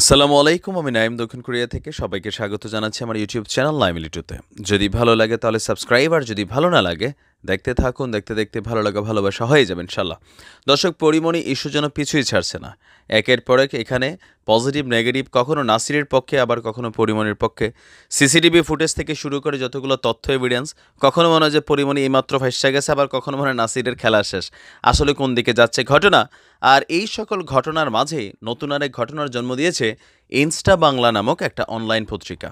আসসালামু আলাইকুম আমি নাইম দক্ষিণ কোরিয়া থেকে সবাইকে স্বাগত জানাচ্ছি আমার ইউটিউব চ্যানেল নাইমিলিটুতে যদি ভালো লাগে তাহলে সাবস্ক্রাইব আর যদি ভালো না লাগে দেখতে থাকুন দেখতে দেখতে ভালো লাগা ভালোবাসা হয়ে যাবে ইনশাল্লাহ দর্শক পরিমণি ইস্যু যেন পিছুই ছাড়ছে না একের পর এক এখানে পজিটিভ নেগেটিভ কখনো নাসিরের পক্ষে আবার কখনো পরিমণির পক্ষে সিসিটিভি ফুটেজ থেকে শুরু করে যতগুলো তথ্য এভিডেন্স কখনো মনে হয় যে পরিমণি এইমাত্র ফেসে গেছে আবার কখনো মনে হয় নাসিরের খেলা শেষ আসলে কোন দিকে যাচ্ছে ঘটনা আর এই সকল ঘটনার মাঝে নতুন আরেক ঘটনার জন্ম দিয়েছে ইনস্টা বাংলা নামক একটা অনলাইন পত্রিকা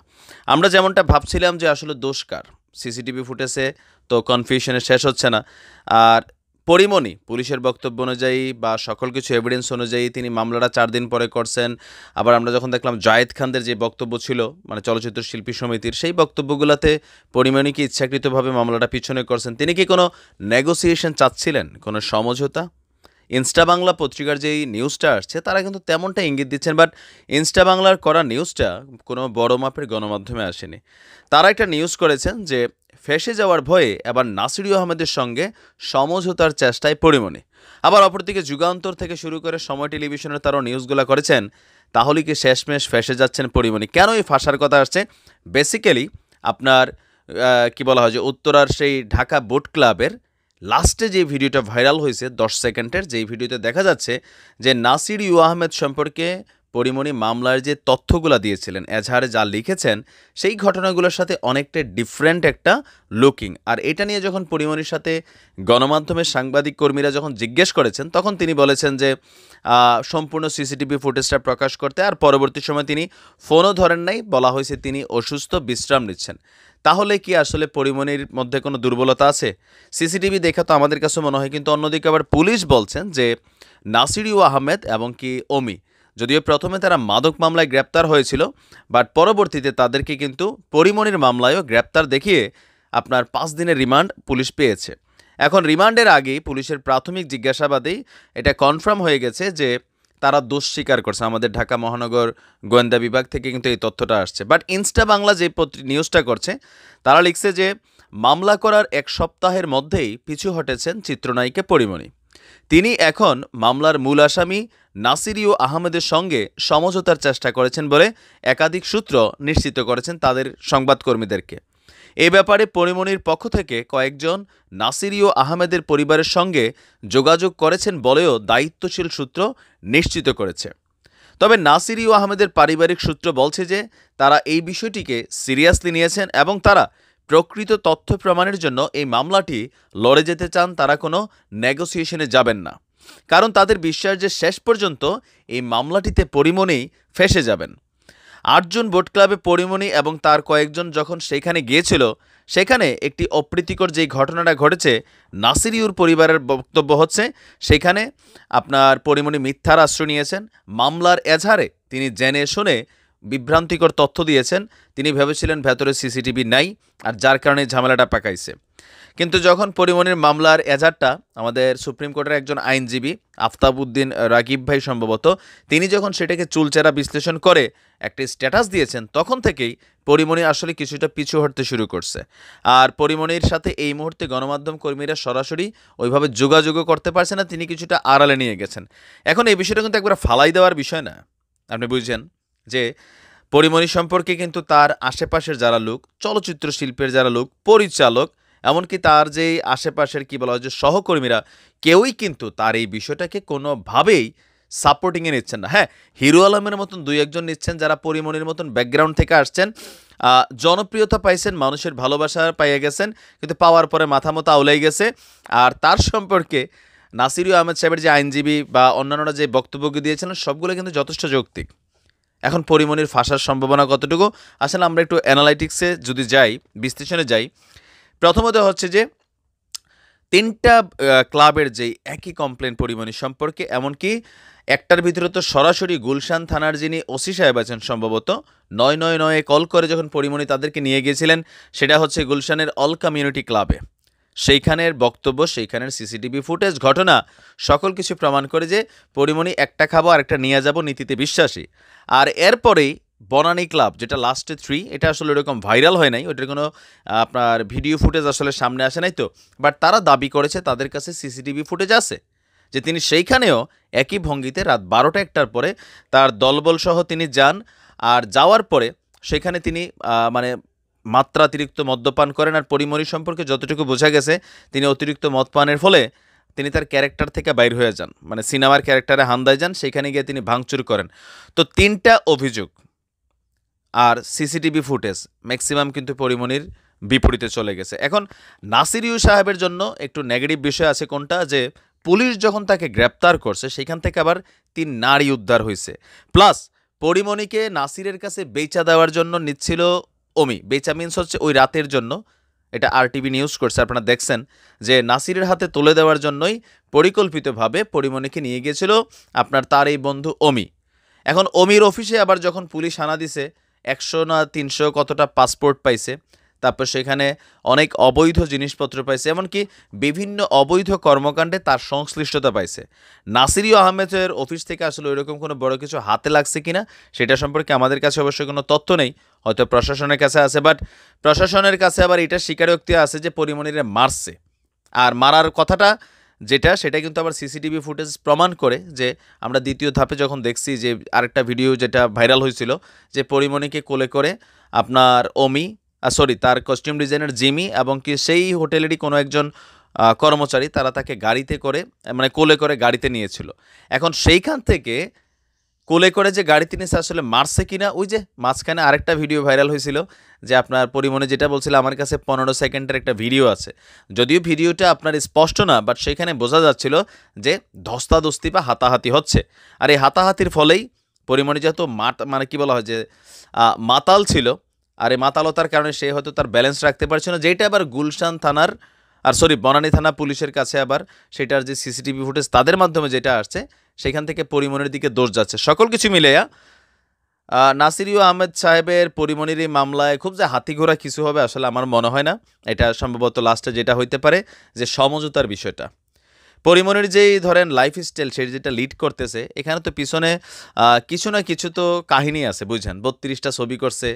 আমরা যেমনটা ভাবছিলাম যে আসলে দোষকার সিসিটিভি ফুটেছে তো কনফিউশনের শেষ হচ্ছে না আর পরিমণি পুলিশের বক্তব্য অনুযায়ী বা সকল কিছু এভিডেন্স অনুযায়ী তিনি মামলাটা চার দিন পরে করছেন আবার আমরা যখন দেখলাম জায়েদ খানদের যে বক্তব্য ছিল মানে চলচ্চিত্র শিল্পী সমিতির সেই বক্তব্যগুলোতে কি ইচ্ছাকৃতভাবে মামলাটা পিছনে করছেন তিনি কি কোনো নেগোসিয়েশন চাচ্ছিলেন কোনো সমঝোতা ইনস্টা বাংলা পত্রিকার যেই নিউজটা আসছে তারা কিন্তু তেমনটা ইঙ্গিত দিচ্ছেন বাট ইনস্টা বাংলার করা নিউজটা কোনো বড় মাপের গণমাধ্যমে আসেনি তারা একটা নিউজ করেছেন যে ফেসে যাওয়ার ভয়ে এবার নাসিরুল আহমেদের সঙ্গে সমঝোতার চেষ্টায় পরিমণি আবার অপরদিকে যুগান্তর থেকে শুরু করে সময় টেলিভিশনের তারও নিউজগুলো করেছেন তাহলে কি শেষমেশ ফেসে যাচ্ছেন পরিমণি কেন এই ফাঁসার কথা আসছে বেসিক্যালি আপনার কি বলা হয় যে উত্তরার সেই ঢাকা বোট ক্লাবের লাস্টে যে ভিডিওটা ভাইরাল হয়েছে দশ সেকেন্ডের যেই ভিডিওতে দেখা যাচ্ছে যে নাসির ইউ আহমেদ সম্পর্কে পরিমণি মামলার যে তথ্যগুলো দিয়েছিলেন এজাহারে যা লিখেছেন সেই ঘটনাগুলোর সাথে অনেকটা ডিফারেন্ট একটা লুকিং আর এটা নিয়ে যখন পরিমণির সাথে গণমাধ্যমের সাংবাদিক কর্মীরা যখন জিজ্ঞেস করেছেন তখন তিনি বলেছেন যে সম্পূর্ণ সিসিটিভি ফুটেজটা প্রকাশ করতে আর পরবর্তী সময় তিনি ফোনও ধরেন নাই বলা হয়েছে তিনি অসুস্থ বিশ্রাম নিচ্ছেন তাহলে কি আসলে পরিমণির মধ্যে কোনো দুর্বলতা আছে সিসিটিভি দেখে তো আমাদের কাছে মনে হয় কিন্তু অন্যদিকে আবার পুলিশ বলছেন যে নাসিরিউ আহমেদ এবং কি অমি যদিও প্রথমে তারা মাদক মামলায় গ্রেপ্তার হয়েছিল বাট পরবর্তীতে তাদেরকে কিন্তু পরিমণির মামলায়ও গ্রেপ্তার দেখিয়ে আপনার পাঁচ দিনের রিমান্ড পুলিশ পেয়েছে এখন রিমান্ডের আগেই পুলিশের প্রাথমিক জিজ্ঞাসাবাদেই এটা কনফার্ম হয়ে গেছে যে তারা দোষ স্বীকার করছে আমাদের ঢাকা মহানগর গোয়েন্দা বিভাগ থেকে কিন্তু এই তথ্যটা আসছে বাট ইনস্টা বাংলা যে নিউজটা করছে তারা লিখছে যে মামলা করার এক সপ্তাহের মধ্যেই পিছু হটেছেন চিত্রনায়িকা পরিমণি তিনি এখন মামলার মূল আসামি নাসিরিও আহমেদের সঙ্গে সমঝোতার চেষ্টা করেছেন বলে একাধিক সূত্র নিশ্চিত করেছেন তাদের সংবাদকর্মীদেরকে এ ব্যাপারে পরিমণির পক্ষ থেকে কয়েকজন নাসিরিও আহমেদের পরিবারের সঙ্গে যোগাযোগ করেছেন বলেও দায়িত্বশীল সূত্র নিশ্চিত করেছে তবে নাসিরিও আহমেদের পারিবারিক সূত্র বলছে যে তারা এই বিষয়টিকে সিরিয়াসলি নিয়েছেন এবং তারা প্রকৃত তথ্য প্রমাণের জন্য এই মামলাটি লড়ে যেতে চান তারা কোনো নেগোসিয়েশনে যাবেন না কারণ তাদের বিশ্বাস যে শেষ পর্যন্ত এই মামলাটিতে পরিমণি ফেসে যাবেন আটজন বোট ক্লাবে পরিমণি এবং তার কয়েকজন যখন সেখানে গিয়েছিল সেখানে একটি অপ্রীতিকর যে ঘটনাটা ঘটেছে নাসিরিউর পরিবারের বক্তব্য হচ্ছে সেখানে আপনার পরিমণি মিথ্যার আশ্রয় নিয়েছেন মামলার এজাহারে তিনি জেনে শুনে বিভ্রান্তিকর তথ্য দিয়েছেন তিনি ভেবেছিলেন ভেতরে সিসিটিভি নাই আর যার কারণে ঝামেলাটা পাকাইছে কিন্তু যখন পরিমণির মামলার এজারটা আমাদের সুপ্রিম কোর্টের একজন আইনজীবী উদ্দিন রাগিব ভাই সম্ভবত তিনি যখন সেটাকে চুলচেরা বিশ্লেষণ করে একটি স্ট্যাটাস দিয়েছেন তখন থেকেই পরিমণি আসলে কিছুটা পিছু হটতে শুরু করছে আর পরিমণির সাথে এই মুহূর্তে গণমাধ্যম কর্মীরা সরাসরি ওইভাবে যোগাযোগও করতে পারছে না তিনি কিছুটা আড়ালে নিয়ে গেছেন এখন এই বিষয়টা কিন্তু একবার ফালাই দেওয়ার বিষয় না আপনি বুঝছেন যে পরিমণি সম্পর্কে কিন্তু তার আশেপাশের যারা লোক চলচ্চিত্র শিল্পের যারা লোক পরিচালক এমনকি তার যে আশেপাশের কি বলা হয় যে সহকর্মীরা কেউই কিন্তু তার এই বিষয়টাকে কোনোভাবেই সাপোর্টিংয়ে নিচ্ছেন না হ্যাঁ হিরো আলমের মতন দুই একজন নিচ্ছেন যারা পরিমণির মতন ব্যাকগ্রাউন্ড থেকে আসছেন জনপ্রিয়তা পাইছেন মানুষের ভালোবাসা পাইয়ে গেছেন কিন্তু পাওয়ার পরে মাথা মতো আউলাই গেছে আর তার সম্পর্কে নাসিরু আহমেদ সাহেবের যে আইনজীবী বা অন্যান্যরা যে বক্তব্য দিয়েছিলেন সবগুলো কিন্তু যথেষ্ট যৌক্তিক এখন পরিমণির ফাঁসার সম্ভাবনা কতটুকু আসলে আমরা একটু অ্যানালাইটিক্সে যদি যাই বিশ্লেষণে যাই প্রথমত হচ্ছে যে তিনটা ক্লাবের যেই একই কমপ্লেন পরিমণি সম্পর্কে এমনকি একটার ভিতরে তো সরাসরি গুলশান থানার যিনি ওসি সাহেব আছেন সম্ভবত নয় নয় নয়ে কল করে যখন পরিমণি তাদেরকে নিয়ে গিয়েছিলেন সেটা হচ্ছে গুলশানের অল কমিউনিটি ক্লাবে সেইখানের বক্তব্য সেইখানের সিসিটিভি ফুটেজ ঘটনা সকল কিছু প্রমাণ করে যে পরিমণি একটা খাবো আর একটা নিয়ে যাবো নীতিতে বিশ্বাসী আর এরপরেই বনানী ক্লাব যেটা লাস্টে থ্রি এটা আসলে ওরকম ভাইরাল হয় নাই ওটার কোনো আপনার ভিডিও ফুটেজ আসলে সামনে আসে নাই তো বাট তারা দাবি করেছে তাদের কাছে সিসিটিভি ফুটেজ আছে যে তিনি সেইখানেও একই ভঙ্গিতে রাত বারোটা একটার পরে তার দলবলসহ তিনি যান আর যাওয়ার পরে সেখানে তিনি মানে মাত্রাতিরিক্ত মদ্যপান করেন আর পরিমরি সম্পর্কে যতটুকু বোঝা গেছে তিনি অতিরিক্ত মদপানের ফলে তিনি তার ক্যারেক্টার থেকে বাইর হয়ে যান মানে সিনেমার ক্যারেক্টারে হান্দায় যান সেখানে গিয়ে তিনি ভাঙচুর করেন তো তিনটা অভিযোগ আর সিসিটিভি ফুটেজ ম্যাক্সিমাম কিন্তু পরিমণির বিপরীতে চলে গেছে এখন নাসির ইউ সাহেবের জন্য একটু নেগেটিভ বিষয় আছে কোনটা যে পুলিশ যখন তাকে গ্রেপ্তার করছে সেখান থেকে আবার তিন নারী উদ্ধার হয়েছে প্লাস পরিমণিকে নাসিরের কাছে বেচা দেওয়ার জন্য নিচ্ছিল ওমি বেচা মিনস হচ্ছে ওই রাতের জন্য এটা আরটিভি নিউজ করছে আপনারা দেখছেন যে নাসিরের হাতে তুলে দেওয়ার জন্যই পরিকল্পিতভাবে পরিমণিকে নিয়ে গিয়েছিল আপনার তার এই বন্ধু অমি এখন অমির অফিসে আবার যখন পুলিশ আনা দিছে একশো না তিনশো কতটা পাসপোর্ট পাইছে তারপর সেখানে অনেক অবৈধ জিনিসপত্র পাইছে এমনকি বিভিন্ন অবৈধ কর্মকাণ্ডে তার সংশ্লিষ্টতা পাইছে নাসিরিও আহমেদের অফিস থেকে আসলে ওইরকম কোনো বড় কিছু হাতে লাগছে কিনা সেটা সম্পর্কে আমাদের কাছে অবশ্যই কোনো তথ্য নেই হয়তো প্রশাসনের কাছে আছে বাট প্রশাসনের কাছে আবার এটা স্বীকারোক্তি আছে যে পরিমণিরে মারছে আর মারার কথাটা যেটা সেটা কিন্তু আবার সিসিটিভি ফুটেজ প্রমাণ করে যে আমরা দ্বিতীয় ধাপে যখন দেখছি যে আরেকটা ভিডিও যেটা ভাইরাল হয়েছিল যে পরিমণিকে কোলে করে আপনার অমি সরি তার কস্টিউম ডিজাইনার জিমি এবং কি সেই হোটেলেরই কোনো একজন কর্মচারী তারা তাকে গাড়িতে করে মানে কোলে করে গাড়িতে নিয়েছিল এখন সেইখান থেকে কোলে করে যে গাড়ি তিনি আসলে মারছে কিনা ওই যে মাঝখানে আরেকটা ভিডিও ভাইরাল হয়েছিল যে আপনার পরিমণে যেটা বলছিল আমার কাছে পনেরো সেকেন্ডের একটা ভিডিও আছে যদিও ভিডিওটা আপনার স্পষ্ট না বাট সেখানে বোঝা যাচ্ছিল যে ধস্তাধস্তি বা হাতাহাতি হচ্ছে আর এই হাতাহাতির ফলেই পরিমণে যেহেতু মাত মানে কি বলা হয় যে মাতাল ছিল আর এই মাতালতার কারণে সে হয়তো তার ব্যালেন্স রাখতে পারছে না যেটা আবার গুলশান থানার আর সরি বনানী থানা পুলিশের কাছে আবার সেটার যে সিসিটিভি ফুটেজ তাদের মাধ্যমে যেটা আসছে সেখান থেকে পরিমণের দিকে দোষ যাচ্ছে সকল কিছু মিলেয়া হ্যাঁ? নাসিরিও আহমেদ সাহেবের পরিমণির এই মামলায় খুব যে হাতি ঘোরা কিছু হবে আসলে আমার মনে হয় না এটা সম্ভবত লাস্টে যেটা হইতে পারে যে সমঝোতার বিষয়টা পরিমণির যেই ধরেন লাইফ স্টাইল সে যেটা লিড করতেছে এখানে তো পিছনে কিছু না কিছু তো কাহিনী আছে বুঝছেন বত্রিশটা ছবি করছে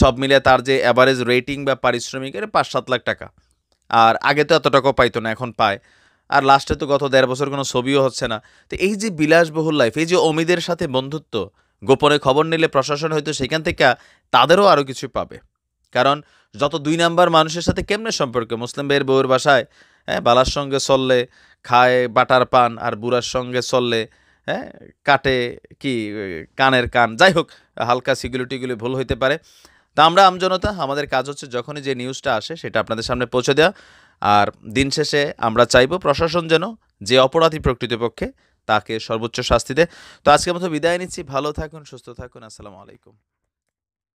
সব মিলে তার যে অ্যাভারেজ রেটিং বা পারিশ্রমিকের পাঁচ সাত লাখ টাকা আর আগে তো এত টাকাও পাইতো না এখন পায় আর লাস্টে তো গত দেড় বছর কোনো ছবিও হচ্ছে না তো এই যে বিলাসবহুল লাইফ এই যে অমিদের সাথে বন্ধুত্ব গোপনে খবর নিলে প্রশাসন হয়তো সেখান থেকে তাদেরও আরও কিছু পাবে কারণ যত দুই নাম্বার মানুষের সাথে কেমনে সম্পর্কে মুসলিম ভাইয়ের বউর বাসায় হ্যাঁ বালার সঙ্গে চললে খায় বাটার পান আর বুড়ার সঙ্গে চললে হ্যাঁ কাটে কি কানের কান যাই হোক হালকা সিকিউরিটিগুলি ভুল হইতে পারে তা আমরা আমজনতা আমাদের কাজ হচ্ছে যখনই যে নিউজটা আসে সেটা আপনাদের সামনে পৌঁছে দেওয়া আর দিন শেষে আমরা চাইব প্রশাসন যেন যে অপরাধী প্রকৃতপক্ষে তাকে সর্বোচ্চ শাস্তি দেয় তো আজকের মতো বিদায় নিচ্ছি ভালো থাকুন সুস্থ থাকুন আসসালামু আলাইকুম